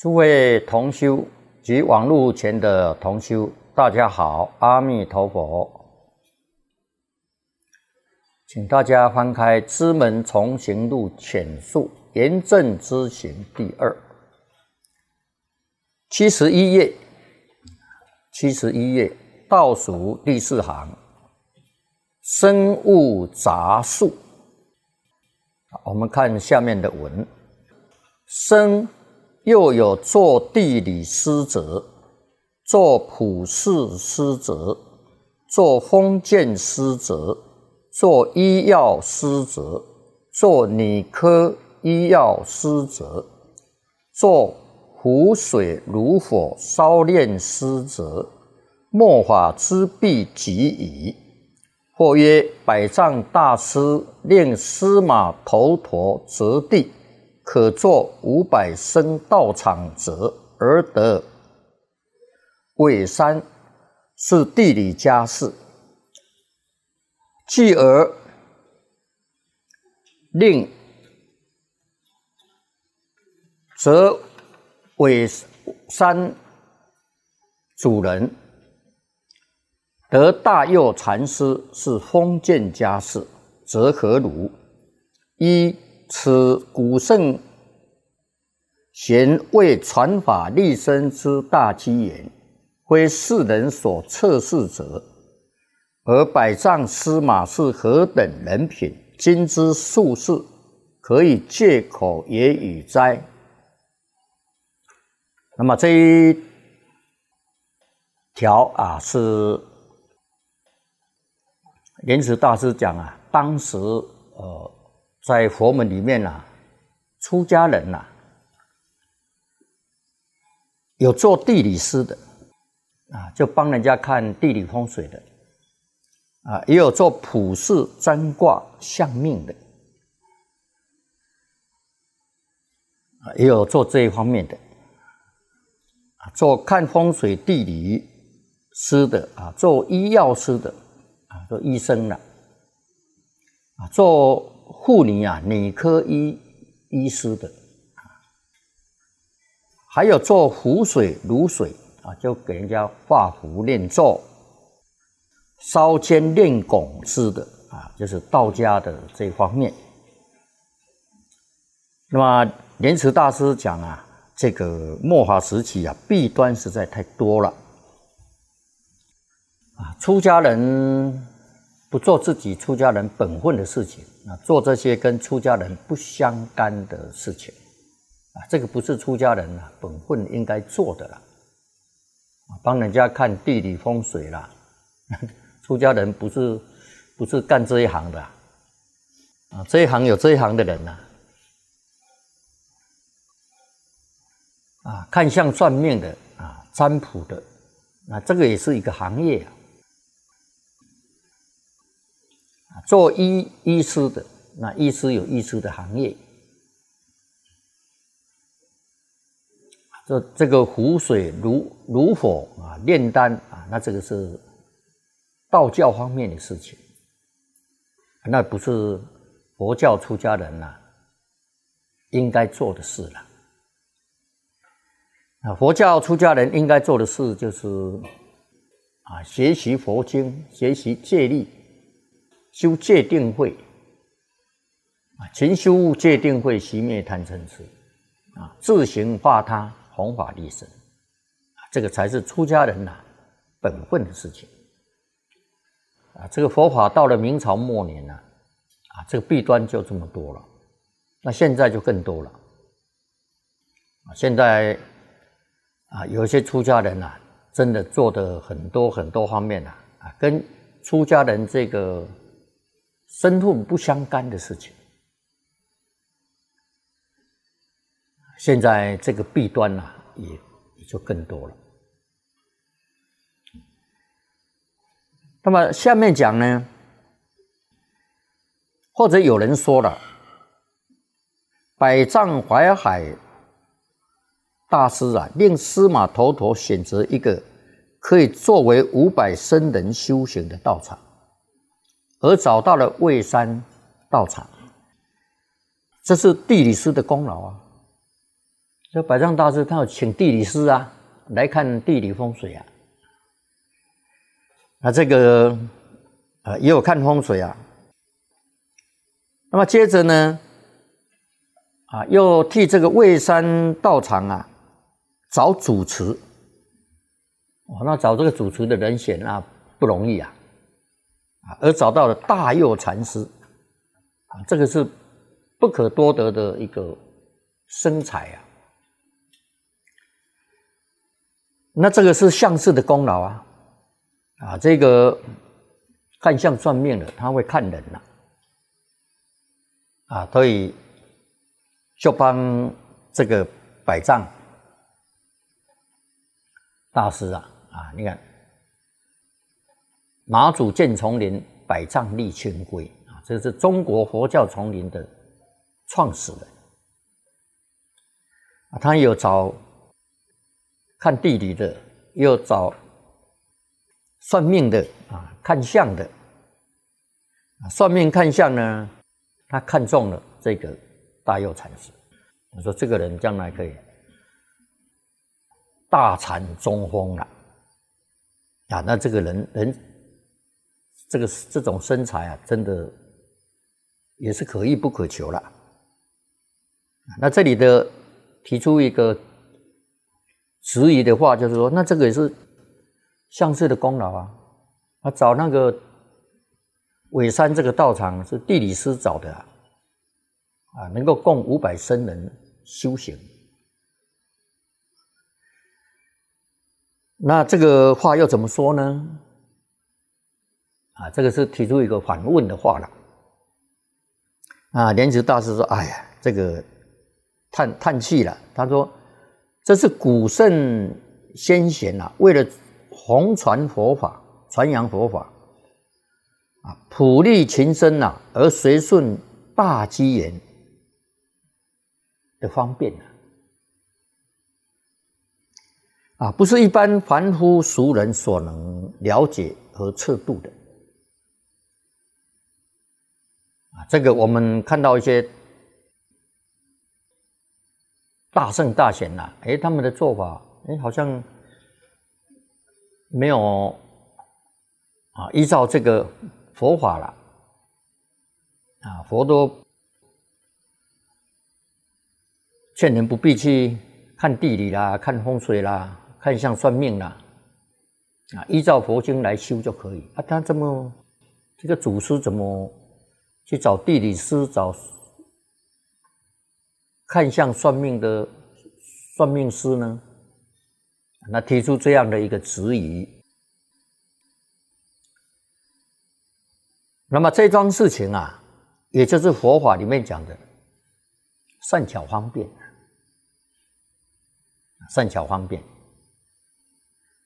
诸位同修及网络前的同修，大家好！阿弥陀佛，请大家翻开《知门从行录》浅述严正知行第二七十一页，七十一页倒数第四行，生物杂述。我们看下面的文生。又有做地理师者，做普世师者，做封建师者，做医药师者，做理科医药师者，做湖水如火烧炼师者，莫法之必及矣。或曰：百丈大师令司马头陀折地。可作五百升道场者，而得伪山是地理家事；继而令，则韦山主人得大佑禅师是封建家事，则何如？一。此古圣贤为传法立身之大机缘，非世人所测试者。而百丈司马是何等人品？今之术士可以借口也与哉？那么这一条啊，是莲池大师讲啊，当时呃。在佛门里面呐，出家人呐，有做地理师的啊，就帮人家看地理风水的啊，也有做普世占卦相命的啊，也有做这一方面的啊，做看风水地理师的啊，做医药师的啊，做医生的啊，做。护理啊，内科医医师的啊，还有做壶水卤水啊，就给人家画符练咒、烧铅炼汞似的啊，就是道家的这方面。那么莲池大师讲啊，这个末法时期啊，弊端实在太多了啊，出家人。不做自己出家人本分的事情，啊，做这些跟出家人不相干的事情，啊，这个不是出家人啊本分应该做的啦，啊，帮人家看地理风水啦，出家人不是不是干这一行的，啊，这一行有这一行的人呐，啊，看相算命的啊，占卜的，那这个也是一个行业。啊。做医医师的，那医师有医师的行业。这这个湖水如如火啊，炼丹啊，那这个是道教方面的事情，那不是佛教出家人啊、应该做的事了。啊，佛教出家人应该做的事就是啊，学习佛经，学习戒律。修戒定慧，啊，勤修戒定慧，熄灭贪嗔痴，啊，自行化他，弘法利身啊，这个才是出家人呐本分的事情，啊，这个佛法到了明朝末年呐，啊，这个弊端就这么多了，那现在就更多了，啊，现在，啊，有些出家人呐，真的做的很多很多方面呐，啊，跟出家人这个。身痛不相干的事情，现在这个弊端呢，也也就更多了。那么下面讲呢，或者有人说了，百丈怀海大师啊，令司马头陀选择一个可以作为五百僧人修行的道场。而找到了魏山道场，这是地理师的功劳啊！这百丈大师他要请地理师啊来看地理风水啊，那这个呃也有看风水啊。那么接着呢，啊又替这个魏山道场啊找主持，哇，那找这个主持的人选啊不容易啊。而找到了大佑禅师，啊，这个是不可多得的一个生财啊。那这个是相士的功劳啊，啊，这个看相算命的他会看人呐，啊，所以就帮这个百丈大师啊，啊，你看。马祖建丛林，百丈立千规啊，这是中国佛教丛林的创始人啊。他有找看地理的，又找算命的啊，看相的啊。算命看相呢，他看中了这个大佑禅师，他说这个人将来可以大禅中风了啊。那这个人人这个是这种身材啊，真的也是可遇不可求了。那这里的提出一个质疑的话，就是说，那这个也是相氏的功劳啊。啊，找那个尾山这个道场是地理师找的啊，能够供五百僧人修行。那这个话又怎么说呢？啊，这个是提出一个反问的话了。啊，莲池大师说：“哎呀，这个叹叹气了。”他说：“这是古圣先贤啊，为了弘传佛法、传扬佛法，啊，普利群生啊，而随顺大机缘的方便啊，啊，不是一般凡夫俗人所能了解和测度的。”这个我们看到一些大圣大贤呐，哎，他们的做法，哎，好像没有啊，依照这个佛法了啊，佛都劝人不必去看地理啦、看风水啦、看相算命啦，啊，依照佛经来修就可以啊。他这么这个祖师怎么？去找地理师、找看相算命的算命师呢？那提出这样的一个质疑。那么这桩事情啊，也就是佛法里面讲的善巧方便，善巧方便。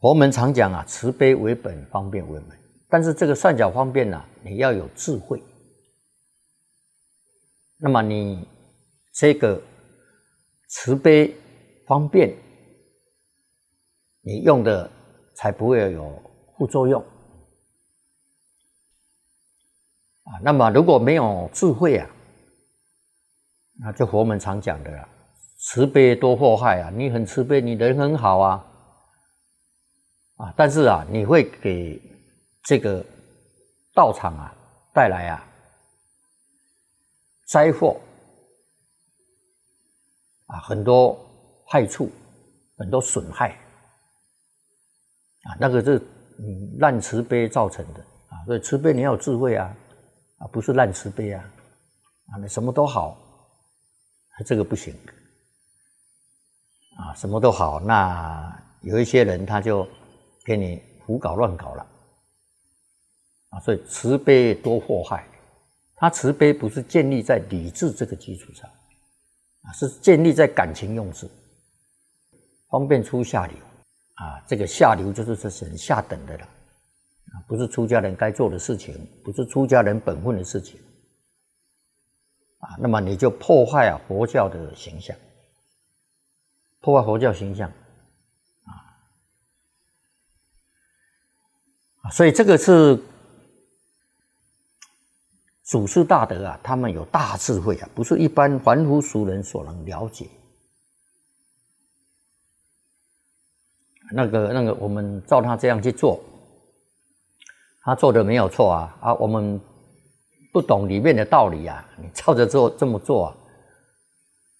佛门常讲啊，慈悲为本，方便为门。但是这个善巧方便呢，你要有智慧。那么你这个慈悲方便，你用的才不会有副作用啊。那么如果没有智慧啊，那就佛门常讲的了，慈悲多祸害啊。你很慈悲，你人很好啊，啊，但是啊，你会给这个道场啊带来啊。灾祸啊，很多害处，很多损害啊，那个是烂慈悲造成的啊。所以慈悲你要有智慧啊，啊不是烂慈悲啊，啊你什么都好，这个不行啊，什么都好，那有一些人他就给你胡搞乱搞了啊，所以慈悲多祸害。他慈悲不是建立在理智这个基础上，啊，是建立在感情用事，方便出下流，啊，这个下流就是这些人下等的了，啊，不是出家人该做的事情，不是出家人本分的事情，啊，那么你就破坏了佛教的形象，破坏佛教形象，啊，啊，所以这个是。祖师大德啊，他们有大智慧啊，不是一般凡夫俗人所能了解。那个、那个，我们照他这样去做，他做的没有错啊。啊，我们不懂里面的道理啊，你照着做这么做，啊，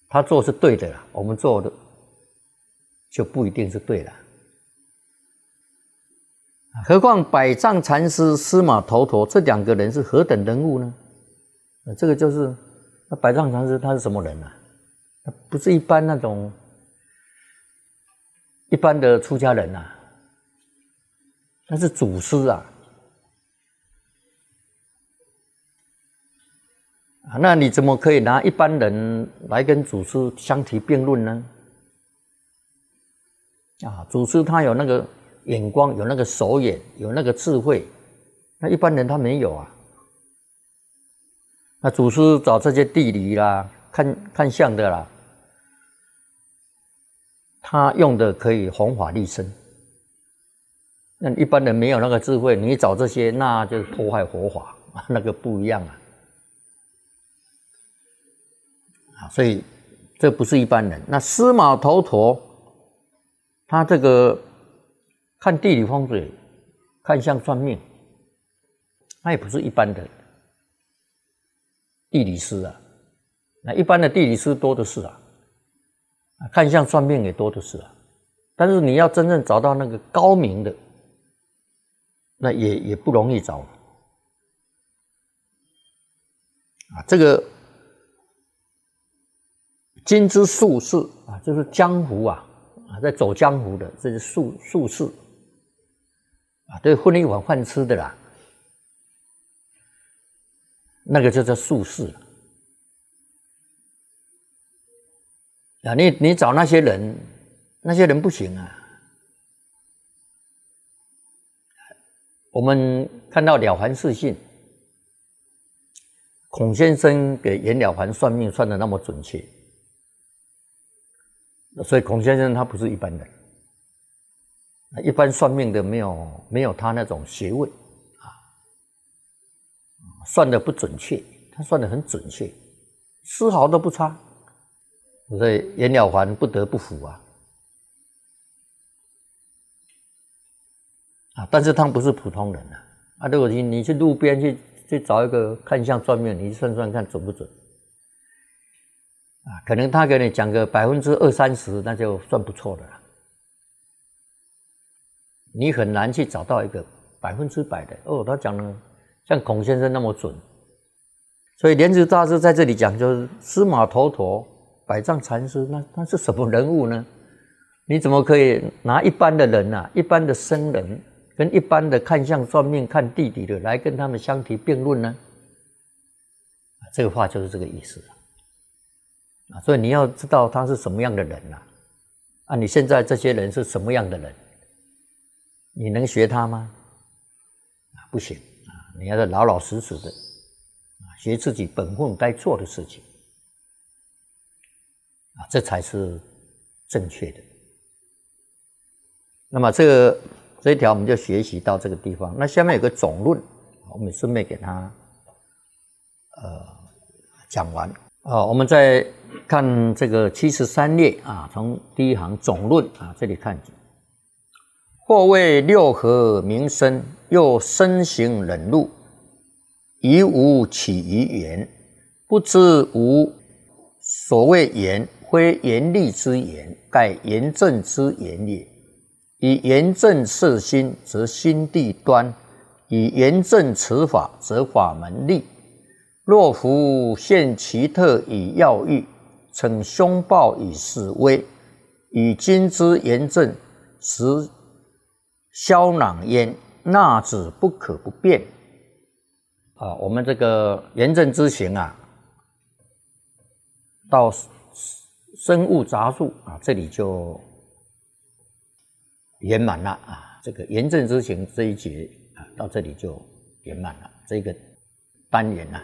他做是对的啦，我们做的就不一定是对了。何况百丈禅师、司马头陀这两个人是何等人物呢？这个就是那百丈禅师，他是什么人呢？他不是一般那种一般的出家人呐，他是祖师啊。啊，那你怎么可以拿一般人来跟祖师相提并论呢？啊，祖师他有那个。眼光有那个手眼，有那个智慧，那一般人他没有啊。那祖师找这些地理啦、看看相的啦，他用的可以弘法立身。那一般人没有那个智慧，你找这些，那就是破坏佛法，那个不一样啊。啊，所以这不是一般人。那司马头陀，他这个。看地理风水、看相算命，那也不是一般的地理师啊。那一般的地理师多的是啊，看相算命也多的是啊。但是你要真正找到那个高明的，那也也不容易找。啊，这个金枝术士啊，就是江湖啊啊，在走江湖的这些术术士。啊，对，混了一碗饭吃的啦，那个就叫术士。啊，你你找那些人，那些人不行啊。我们看到了凡四信，孔先生给颜了凡算命算的那么准确，所以孔先生他不是一般人。一般算命的没有没有他那种学问，啊，算的不准确，他算的很准确，丝毫都不差，所以颜了凡不得不服啊！啊，但是他不是普通人啊！啊，如果你你去路边去去找一个看相算命，你算算看准不准？啊，可能他给你讲个百分之二三十，那就算不错的了。你很难去找到一个百分之百的哦。他讲的像孔先生那么准，所以莲池大师在这里讲，就是司马头陀、百丈禅师，那那是什么人物呢？你怎么可以拿一般的人呐，一般的僧人，跟一般的看相算命、看地弟的来跟他们相提并论呢？这个话就是这个意思啊。所以你要知道他是什么样的人呐？啊，你现在这些人是什么样的人？你能学他吗？啊，不行啊！你要老老实实的啊，学自己本分该做的事情啊，这才是正确的。那么，这个这一条我们就学习到这个地方。那下面有个总论，我们顺便给他呃讲完啊。我们再看这个七十三列啊，从第一行总论啊这里看。或为六合民生，又身行忍辱，以无起于言，不知无所谓言，非言利之言，盖严正之言也。以严正摄心，则心地端；以严正持法，则法门立。若夫现奇特以要欲，逞凶暴以示威，以今之言正实。消壤焉，纳子不可不变啊！我们这个炎症之行啊，到生物杂树啊，这里就圆满了啊！这个炎症之行这一节啊，到这里就圆满了。这个单元啊。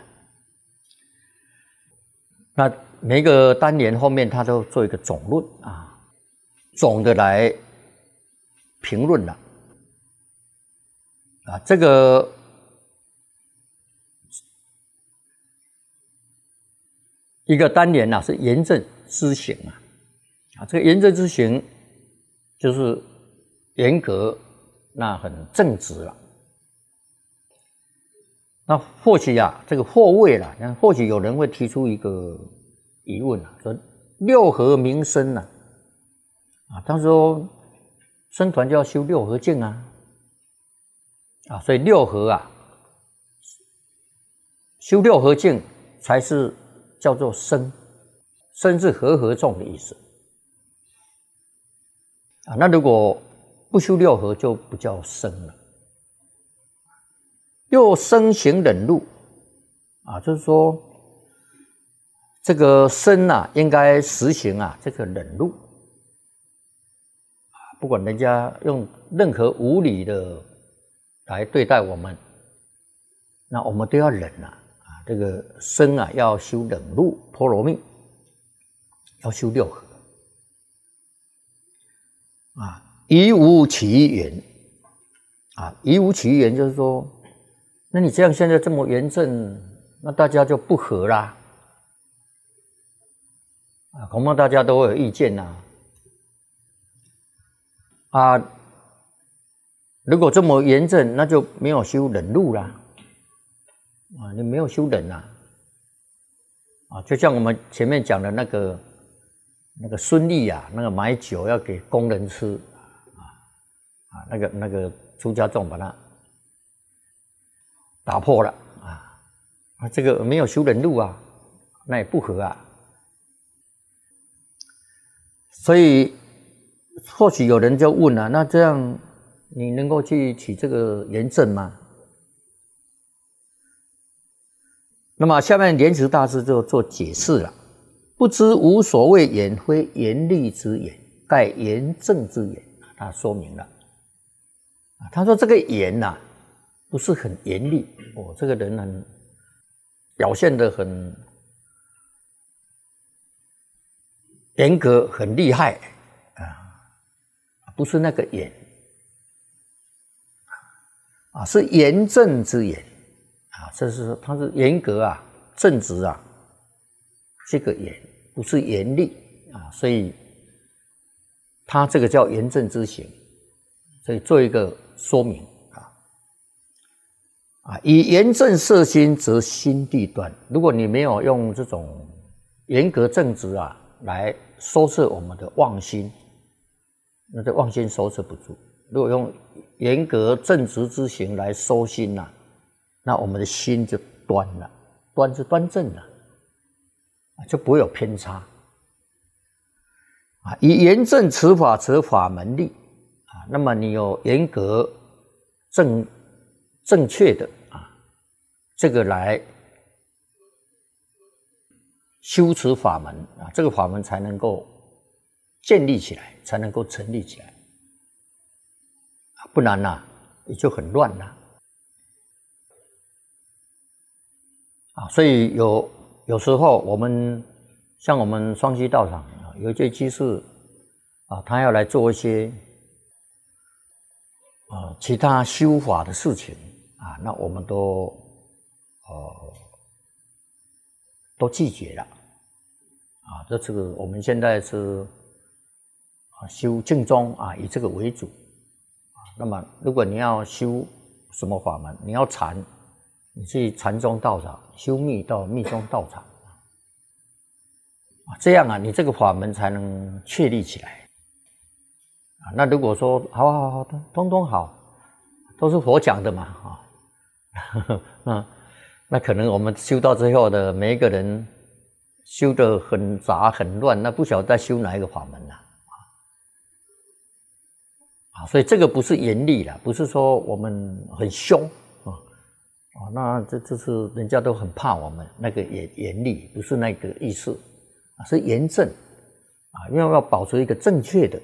那每一个单元后面，他都做一个总论啊，总的来评论了。啊，这个一个单元啊、是炎症之行啊，啊，这个炎症之行就是严格，那很正直了。那或许啊，这个或位了，那或许有人会提出一个疑问啊，说六合名生呢、啊，他说生团就要修六合镜啊。啊，所以六合啊，修六合境才是叫做生，生是和合众的意思。啊，那如果不修六合，就不叫生了。又生行忍辱，啊，就是说这个生啊，应该实行啊这个忍辱，啊，不管人家用任何无理的。来对待我们，那我们都要忍啊！啊，这个生啊，要修忍辱波罗蜜，要修六合啊，以无其言啊，宜无其言，就是说，那你这样现在这么严正，那大家就不和啦啊，恐怕大家都会有意见呐啊。如果这么严正，那就没有修忍路了啊！你没有修忍啊！啊，就像我们前面讲的那个那个孙俪啊，那个买酒要给工人吃啊啊，那个那个朱家仲把他打破了啊啊，这个没有修忍路啊，那也不合啊。所以或许有人就问了，那这样？你能够去取这个炎症吗？那么下面莲池大师就做解释了。不知无所谓言，非严厉之言，盖严正之言。他说明了。啊，他说这个严呐，不是很严厉。哦，这个人很表现的很严格，很厉害啊，不是那个严。啊，是严正之严，啊，这是它他是严格啊、正直啊，这个严不是严厉啊，所以他这个叫严正之行，所以做一个说明啊，啊，以严正摄心，则心地端。如果你没有用这种严格正直啊来收摄我们的妄心，那这妄心收摄不住。如果用严格正直之行来收心呐，那我们的心就端了，端是端正的，啊就不会有偏差，啊以严正持法持法门立啊，那么你有严格正正确的啊这个来修持法门啊，这个法门才能够建立起来，才能够成立起来。不然呐，也就很乱呐。啊，所以有有时候我们像我们双溪道场，有些居士啊，他要来做一些啊其他修法的事情啊，那我们都呃都拒绝了。啊，这个我们现在是啊修正宗啊，以这个为主。那么，如果你要修什么法门，你要禅，你去禅宗道场修密道，密宗道场啊，这样啊，你这个法门才能确立起来啊。那如果说，好好好，通通通好，都是佛讲的嘛啊，那那可能我们修到之后的每一个人修的很杂很乱，那不晓得修哪一个法门啊。啊，所以这个不是严厉了，不是说我们很凶，啊，啊，那这这是人家都很怕我们那个严严厉，不是那个意思，啊，是严正，啊，因为要保持一个正确的，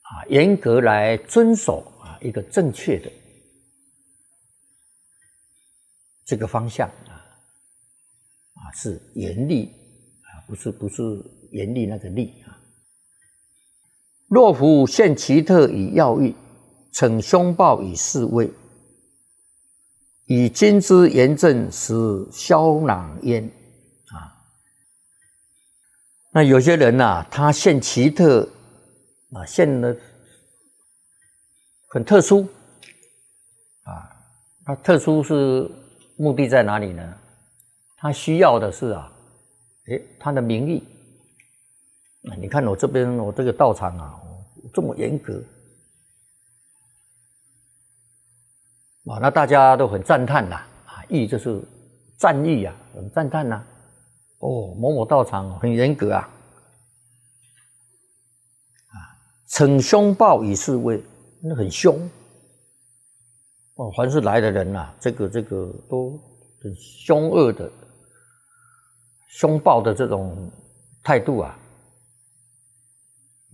啊，严格来遵守啊一个正确的这个方向，啊，啊，是严厉，啊，不是不是严厉那个厉。若夫献奇特以药浴，逞凶暴以示威，以金之言正，使消囊焉。啊，那有些人呐，他献奇特啊，献的很特殊啊，他特殊是目的在哪里呢？他需要的是啊，哎，他的名誉。那你看我这边，我这个道场啊，这么严格，啊，那大家都很赞叹呐，啊，意就是赞誉啊，很赞叹呐。哦，某某道场很严格啊，啊，逞凶暴以示威，那很凶。哦，凡是来的人呐，这个这个都很凶恶的、凶暴的这种态度啊。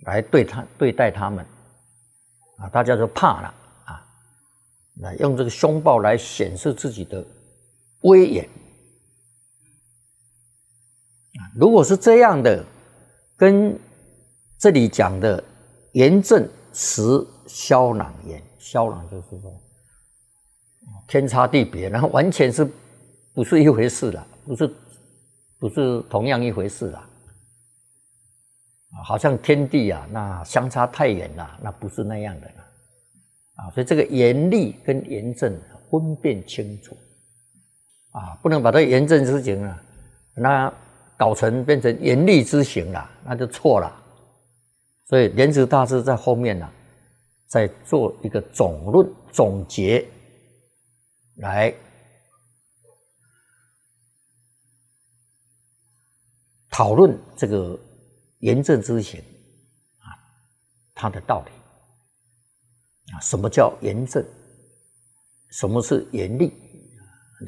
来对他对待他们，啊，大家就怕了啊，来用这个凶暴来显示自己的威严啊。如果是这样的，跟这里讲的严正实萧朗言，萧朗就是说天差地别，然后完全是不是一回事了，不是不是同样一回事了。好像天地啊，那相差太远了，那不是那样的啊，所以这个严厉跟严正分辨清楚，啊，不能把它严正之行啊，那搞成变成严厉之行了，那就错了。所以莲池大师在后面呢，在做一个总论总结，来讨论这个。严正之行，啊，它的道理，啊，什么叫严正？什么是严厉？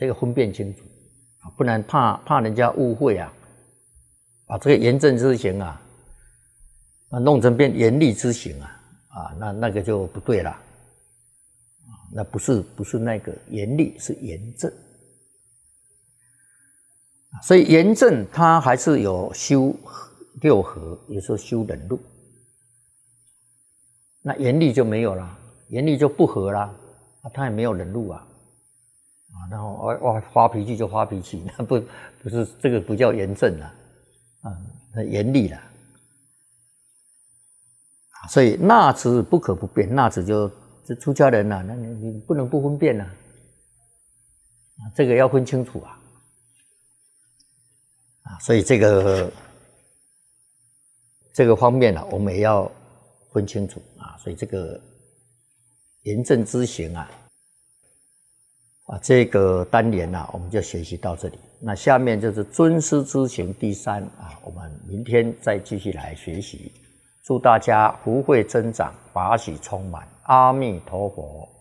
这个分辨清楚啊，不然怕怕人家误会啊，把这个严正之行啊，啊，弄成变严厉之行啊，啊，那那个就不对了，啊，那不是不是那个严厉是严正，所以严正它还是有修。六合，有时候修忍辱，那严厉就没有了，严厉就不合了，啊，他也没有忍辱啊，啊，然后哇哇发脾气就发脾气，那 不不是这个不叫严正了，啊，那严厉了，啊，所以那字不可不变，那字就就出家人呐，那你你不能不分辨呐，啊，这个要分清楚啊，啊，所以这个。这个方面呢，我们也要分清楚啊，所以这个严正之行啊，啊，这个单元呢，我们就学习到这里。那下面就是尊师之行第三啊，我们明天再继续来学习。祝大家福慧增长，法喜充满，阿弥陀佛。